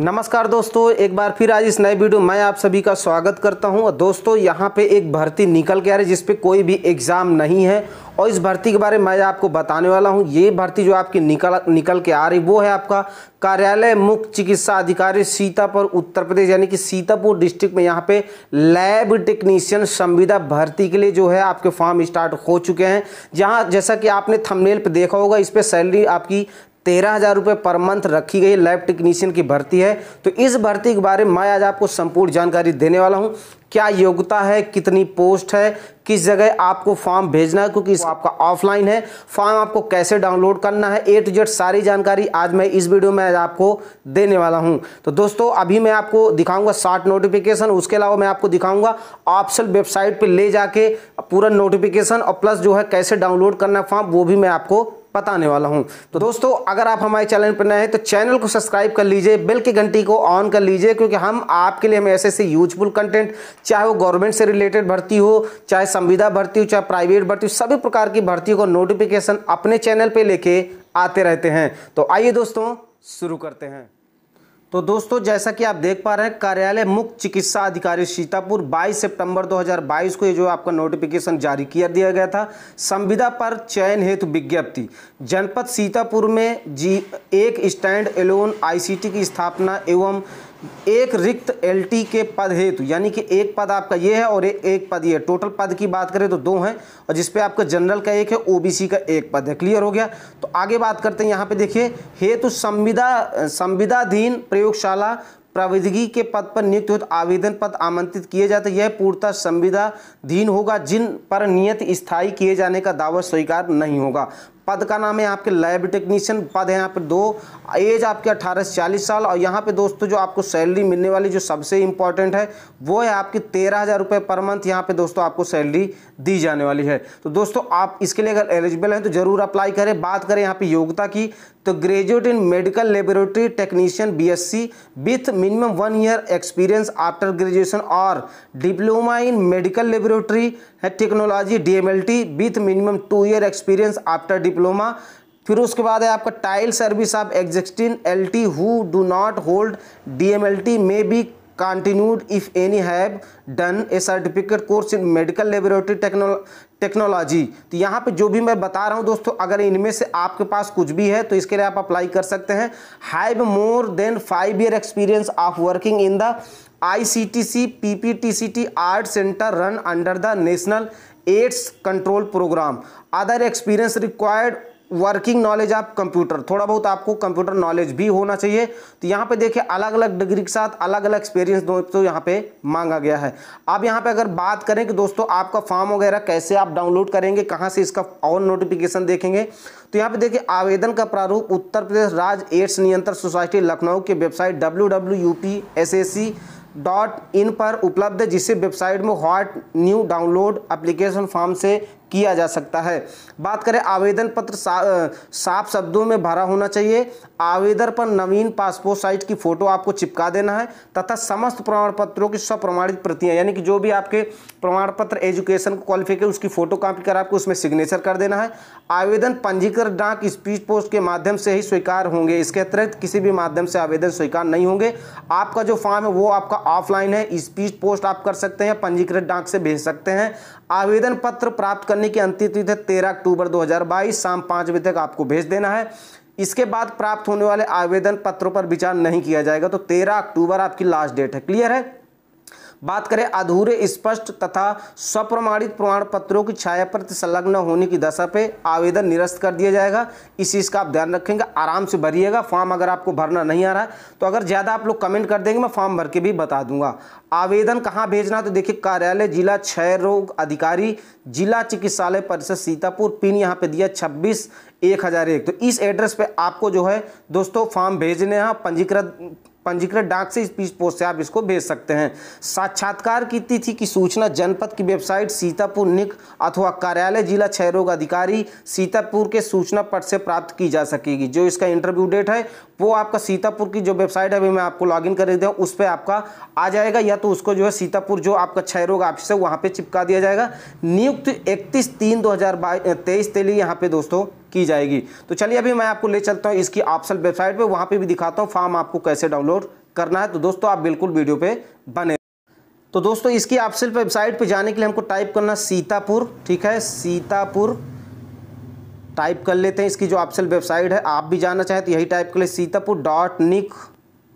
नमस्कार दोस्तों एक बार फिर आज इस नए वीडियो में आप सभी का स्वागत करता हूं और दोस्तों यहां पे एक भर्ती निकल के आ रही है जिसपे कोई भी एग्ज़ाम नहीं है और इस भर्ती के बारे में मैं आपको बताने वाला हूं ये भर्ती जो आपकी निकल निकल के आ रही वो है आपका कार्यालय मुख्य चिकित्सा अधिकारी सीतापुर उत्तर प्रदेश यानी कि सीतापुर डिस्ट्रिक्ट में यहाँ पे लैब टेक्नीशियन संविदा भर्ती के लिए जो है आपके फॉर्म स्टार्ट हो चुके हैं जहाँ जैसा कि आपने थमनेल पर देखा होगा इस पर सैलरी आपकी तेरह हज़ार रुपये पर मंथ रखी गई लैब टेक्नीशियन की भर्ती है तो इस भर्ती के बारे में मैं आज आपको संपूर्ण जानकारी देने वाला हूं क्या योग्यता है कितनी पोस्ट है किस जगह आपको फॉर्म भेजना है क्योंकि आपका ऑफलाइन है फॉर्म आपको कैसे डाउनलोड करना है ए टू जेड सारी जानकारी आज मैं इस वीडियो में आपको देने वाला हूं तो दोस्तों अभी मैं आपको दिखाऊंगा शॉर्ट नोटिफिकेशन उसके अलावा मैं आपको दिखाऊंगा ऑप्शन वेबसाइट पर ले जाके पूरा नोटिफिकेशन और प्लस जो है कैसे डाउनलोड करना है फॉर्म वो भी मैं आपको बताने वाला हूं तो दोस्तों अगर आप हमारे चैनल पर नए हैं तो चैनल को सब्सक्राइब कर लीजिए बेल की घंटी को ऑन कर लीजिए क्योंकि हम आपके लिए हम ऐसे ऐसे यूजफुल कंटेंट चाहे वो गवर्नमेंट से रिलेटेड भर्ती हो चाहे संविदा भर्ती हो चाहे प्राइवेट भर्ती हो सभी प्रकार की भर्ती को नोटिफिकेशन अपने चैनल पर लेके आते रहते हैं तो आइए दोस्तों शुरू करते हैं तो दोस्तों जैसा कि आप देख पा रहे हैं कार्यालय मुख्य चिकित्सा अधिकारी सीतापुर 22 सितंबर 2022 को ये जो आपका नोटिफिकेशन जारी किया दिया गया था संविदा पर चयन हेतु विज्ञप्ति जनपद सीतापुर में जी एक स्टैंड एलोन आईसीटी की स्थापना एवं एक रिक्त एलटी के पद हेतु यानी कि एक पद आपका ये है और ए, एक पद ये टोटल पद की बात करें तो दो हैं और जिसपे आपका जनरल का एक है ओबीसी का एक पद है क्लियर हो गया तो आगे बात करते हैं यहाँ पे देखिए हेतु संविदा संविदाधीन प्रयोगशाला प्रविधिकी के पद पर नियुक्त हो तो आवेदन पद आमंत्रित किए जाते यह पूर्णतः संविदाधीन होगा जिन पर नियत स्थायी किए जाने का दावा स्वीकार नहीं होगा पद का नाम है यहाँ पे लैब टेक्नीशियन पद है यहाँ पे दो एज आपके अठारह से चालीस साल और यहाँ पे दोस्तों जो आपको सैलरी मिलने वाली जो सबसे इंपॉर्टेंट है वो है आपकी तेरह हज़ार रुपये पर मंथ यहाँ पे दोस्तों आपको सैलरी दी जाने वाली है तो दोस्तों आप इसके लिए अगर एलिजिबल हैं तो ज़रूर अप्लाई करें बात करें यहाँ पे योग्यता की तो graduate in medical laboratory technician BSc with minimum one year experience after graduation और diploma in medical laboratory technology DMLT with minimum two year experience after diploma फिर उसके बाद है आपका टाइल service of existing L T who do not hold D M L T may be continued if any have done a certificate course in medical laboratory technology तो यहाँ पे जो भी मैं बता रहा हूँ दोस्तों अगर इनमें से आपके पास कुछ भी है तो इसके लिए आप अप्लाई कर सकते हैं have more than five year experience of working in the I C C T T P P C T ART centre run under the national AIDS control programme other experience required working knowledge आप computer थोड़ा बहुत आपको computer knowledge भी होना चाहिए तो यहाँ पे देखिए अलग अलग डिग्री के साथ अलग अलग एक्सपीरियंस दोस्तों यहाँ पे मांगा गया है अब यहाँ पे अगर बात करें कि दोस्तों आपका फॉर्म वगैरह कैसे आप डाउनलोड करेंगे कहाँ से इसका और नोटिफिकेशन देखेंगे तो यहाँ पे देखिए आवेदन का प्रारूप उत्तर प्रदेश राज्य एड्स नियंत्रण सोसाइटी लखनऊ की वेबसाइट डब्ल्यू डॉट इन पर उपलब्ध है जिसे वेबसाइट में हॉट न्यू डाउनलोड एप्लीकेशन फॉर्म से किया जा सकता है बात करें आवेदन पत्र सा, साफ शब्दों में भरा होना चाहिए आवेदन पर नवीन पासपोर्ट साइज की फ़ोटो आपको चिपका देना है तथा समस्त प्रमाण पत्रों की स्वप्रमाणित प्रतियां यानी कि जो भी आपके प्रमाण पत्र एजुकेशन को क्वालिफिकेशन उसकी फ़ोटो कापी कर आपको उसमें सिग्नेचर कर देना है आवेदन पंजीकृत डाक स्पीच पोस्ट के माध्यम से ही स्वीकार होंगे इसके अतिरिक्त किसी भी माध्यम से आवेदन स्वीकार नहीं होंगे आपका जो फॉर्म है वो आपका ऑफलाइन है स्पीच पोस्ट आप कर सकते हैं पंजीकृत डाक से भेज सकते हैं आवेदन पत्र प्राप्त करने की अंतिम तिथि है तेरह अक्टूबर 2022 शाम पाँच बजे तक आपको भेज देना है इसके बाद प्राप्त होने वाले आवेदन पत्रों पर विचार नहीं किया जाएगा तो तेरह अक्टूबर आपकी लास्ट डेट है क्लियर है बात करें अधूरे स्पष्ट तथा स्वप्रमाणित प्रमाण पत्रों की छाया प्रति संलग्न होने की दशा पे आवेदन निरस्त कर दिया जाएगा इस चीज़ का आप ध्यान रखेंगे आराम से भरिएगा फॉर्म अगर आपको भरना नहीं आ रहा है तो अगर ज़्यादा आप लोग कमेंट कर देंगे मैं फॉर्म भर के भी बता दूंगा आवेदन कहाँ भेजना तो देखिए कार्यालय जिला क्षय रोग अधिकारी जिला चिकित्सालय परिषद सीतापुर पिन यहाँ पे दिया छब्बीस एक हज़ार एक तो इस एड्रेस पे आपको जो है दोस्तों फॉर्म भेजने हैं पंजीकृत पंजीकृत डाक से इस पोस्ट से आप इसको भेज सकते हैं साक्षात्कार की तिथि की सूचना जनपद की वेबसाइट सीतापुर निक अथवा कार्यालय जिला क्षय रोग अधिकारी सीतापुर के सूचना पट से प्राप्त की जा सकेगी जो इसका इंटरव्यू डेट है वो आपका सीतापुर की जो वेबसाइट है अभी मैं आपको लॉगिन कर देता हूँ उस पर आपका आ जाएगा या तो उसको जो है सीतापुर जो आपका क्षय रोग ऑफिस है वहाँ पे चिपका दिया जाएगा नियुक्त इकतीस तीन दो हज़ार तेईस के लिए यहाँ पे दोस्तों की जाएगी तो चलिए अभी मैं आपको ले चलता हूँ इसकी ऑप्शन वेबसाइट पर वहाँ पर भी दिखाता हूँ फॉर्म आपको कैसे डाउनलोड करना है तो दोस्तों आप बिल्कुल वीडियो पर बने तो दोस्तों इसकी ऑप्शन वेबसाइट पे जाने के लिए हमको टाइप करना सीतापुर ठीक है सीतापुर टाइप कर लेते हैं इसकी जो ऑप्शन वेबसाइट है आप भी जाना चाहें तो यही टाइप कर ले सीतापुर डॉट निक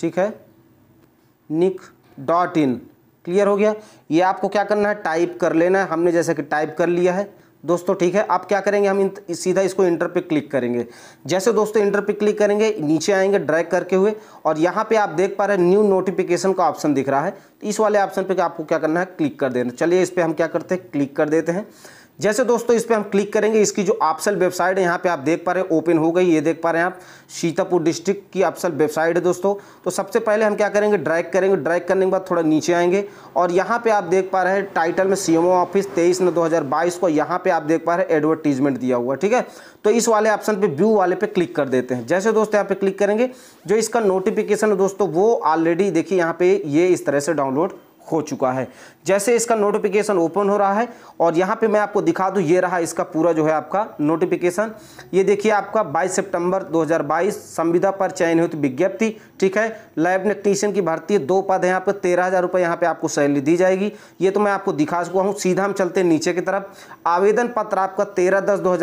ठीक है निक डॉट इन क्लियर हो गया ये आपको क्या करना है टाइप कर लेना है हमने जैसे कि टाइप कर लिया है दोस्तों ठीक है आप क्या करेंगे हम इन, सीधा इसको इंटर पे क्लिक करेंगे जैसे दोस्तों इंटर पे क्लिक करेंगे नीचे आएंगे ड्रैग करके हुए और यहाँ पे आप देख पा रहे हैं न्यू नोटिफिकेशन का ऑप्शन दिख रहा है तो इस वाले ऑप्शन पे आपको क्या करना है क्लिक कर देना चलिए इस पर हम क्या करते हैं क्लिक कर देते हैं जैसे दोस्तों इस पर हम क्लिक करेंगे इसकी जो आपसल वेबसाइट है यहाँ पे आप देख पा रहे हैं ओपन हो गई ये देख पा रहे हैं आप सीतापुर डिस्ट्रिक्ट की आपसल वेबसाइट है दोस्तों तो सबसे पहले हम क्या करेंगे ड्रैग करेंगे ड्रैग करने के बाद थोड़ा नीचे आएंगे और यहाँ पे आप देख पा रहे हैं टाइटल में सी ऑफिस तेईस नौ दो को यहाँ पर आप देख पा रहे हैं एडवर्टीजमेंट दिया हुआ ठीक है तो इस वाले ऑप्शन पर व्यू वाले पर क्लिक कर देते हैं जैसे दोस्तों यहाँ पर क्लिक करेंगे जो इसका नोटिफिकेशन है दोस्तों वो ऑलरेडी देखिए यहाँ पे ये इस तरह से डाउनलोड हो चुका है जैसे इसका नोटिफिकेशन ओपन हो रहा है और यहाँ पे मैं आपको दिखा दूँ ये रहा इसका पूरा जो है आपका नोटिफिकेशन ये देखिए आपका 22 सितंबर 2022 संविदा पर चयनित विज्ञप्ति ठीक है लैब टेक्नीशियन की भर्ती दो पद यहाँ पर तेरह हज़ार रुपये यहाँ पर आपको सैलरी दी जाएगी ये तो मैं आपको दिखा चुका हूँ सीधा हम चलते नीचे की तरफ आवेदन पत्र आपका तेरह दस दो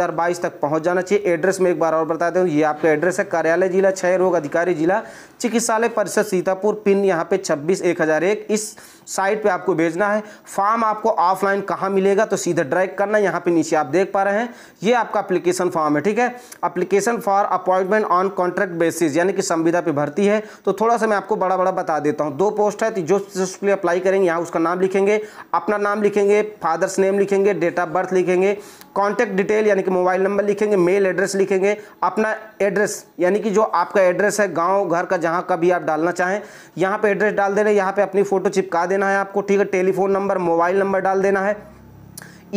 तक पहुँच जाना चाहिए एड्रेस में एक बार और बता दें ये आपका एड्रेस है कार्यालय जिला क्षय रोग अधिकारी जिला चिकित्सालय परिषद सीतापुर पिन यहाँ पे छब्बीस एक हज़ार एक इस साइट पे आपको भेजना है फॉर्म आपको ऑफलाइन कहाँ मिलेगा तो सीधा ड्रैग करना यहाँ पे नीचे आप देख पा रहे हैं ये आपका अप्लीकेशन फॉर्म है ठीक है application for appointment on contract basis यानी कि संविदा पे भर्ती है तो थोड़ा सा मैं आपको बड़ा बड़ा बता देता हूँ दो पोस्ट है तो जो उसके अप्लाई करेंगे यहाँ उसका नाम लिखेंगे अपना नाम लिखेंगे फादर्स नेम लिखेंगे डेट ऑफ बर्थ लिखेंगे कॉन्टैक्ट डिटेल यानी कि मोबाइल नंबर लिखेंगे मेल एड्रेस लिखेंगे अपना एड्रेस यानी कि जो आपका एड्रेस है गांव घर का जहां का भी आप डालना चाहें यहां पर एड्रेस डाल देना यहाँ पर अपनी फ़ोटो चिपका देना है आपको ठीक है टेलीफोन नंबर मोबाइल नंबर डाल देना है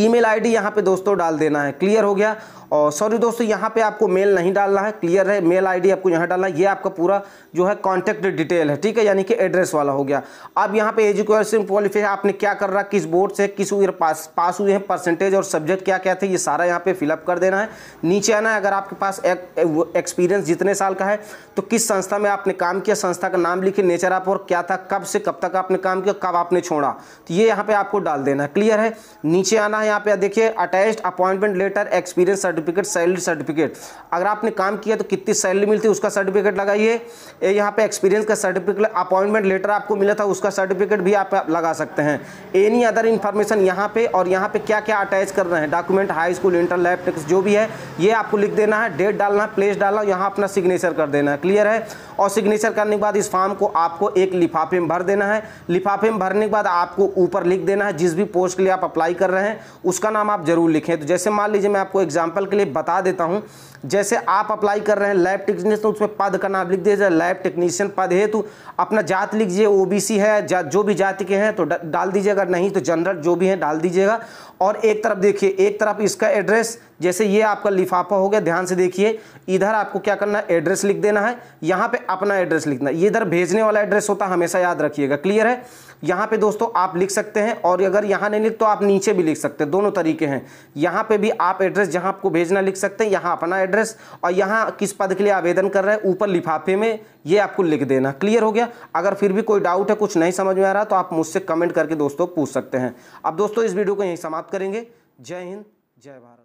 ईमेल आईडी यहाँ पे दोस्तों डाल देना है क्लियर हो गया और सॉरी दोस्तों यहाँ पे आपको मेल नहीं डालना है क्लियर है मेल आईडी आपको यहाँ डालना है ये आपका पूरा जो है कॉन्टैक्ट डिटेल है ठीक है यानी कि एड्रेस वाला हो गया अब यहाँ पे एजुकेशन क्वालिफिकेशन आपने क्या कर रहा किस बोर्ड से किस ईयर पास पास हुए हैं परसेंटेज और सब्जेक्ट क्या क्या थे ये सारा यहाँ पे फिलअप कर देना है नीचे आना है अगर आपके पास एक्सपीरियंस जितने साल का है तो किस संस्था में आपने काम किया संस्था का नाम लिखे नेचर आप और क्या था कब से कब तक आपने काम किया कब आपने छोड़ा तो ये यहाँ पे आपको डाल देना है क्लियर है नीचे आना है यहाँ पे देखिए attach appointment letter experience certificate certificate salary certificate अगर आपने काम किया तो कितनी सैलरी मिलती है उसका सर्टिफिकेट लगाइए यहाँ पे एक्सपीरियंस का सर्टिफिकेट अपॉइंटमेंट लेटर आपको मिला था उसका सर्टिफिकेट भी आप लगा सकते हैं एनी अदर इन्फॉर्मेशन यहाँ पे और यहाँ पे क्या क्या अटैच कर रहे हैं document high school inter lab techs जो भी है ये आपको लिख देना है डेट डालना प्लेस डालना यहाँ अपना सिग्नेचर कर देना है क्लियर है और सिग्नेचर करने के बाद इस फॉर्म को आपको एक लिफाफे में भर देना है लिफाफे में भरने के बाद आपको ऊपर लिख देना है जिस भी पोस्ट के लिए आप अप्लाई कर रहे हैं उसका नाम आप जरूर लिखें तो जैसे मान लीजिए मैं आपको एग्जाम्पल के लिए बता देता हूँ जैसे आप अप्लाई कर रहे हैं लैब टेक्नीशियन तो उसमें पद का नाम लिख दीजिए लैब टेक्नीशियन पद हेतु अपना जात लिख दीजिए ओबीसी है जा, जो भी जाति के हैं तो डाल दीजिए अगर नहीं तो जनरल जो भी हैं डाल दीजिएगा और एक तरफ देखिए एक तरफ इसका एड्रेस जैसे ये आपका लिफाफा हो गया ध्यान से देखिए इधर आपको क्या करना है एड्रेस लिख देना है यहाँ पर अपना एड्रेस लिखना है इधर भेजने वाला एड्रेस होता है हमेशा याद रखिएगा क्लियर है यहाँ पे दोस्तों आप लिख सकते हैं और अगर यहाँ नहीं लिख तो आप नीचे भी लिख सकते हैं दोनों तरीके हैं यहाँ पे भी आप एड्रेस जहाँ आपको भेजना लिख सकते हैं यहाँ अपना एड्रेस और यहाँ किस पद के लिए आवेदन कर रहे हैं ऊपर लिफाफे में ये आपको लिख देना क्लियर हो गया अगर फिर भी कोई डाउट है कुछ नहीं समझ में आ रहा तो आप मुझसे कमेंट करके दोस्तों पूछ सकते हैं अब दोस्तों इस वीडियो को यहीं समाप्त करेंगे जय हिंद जय भारत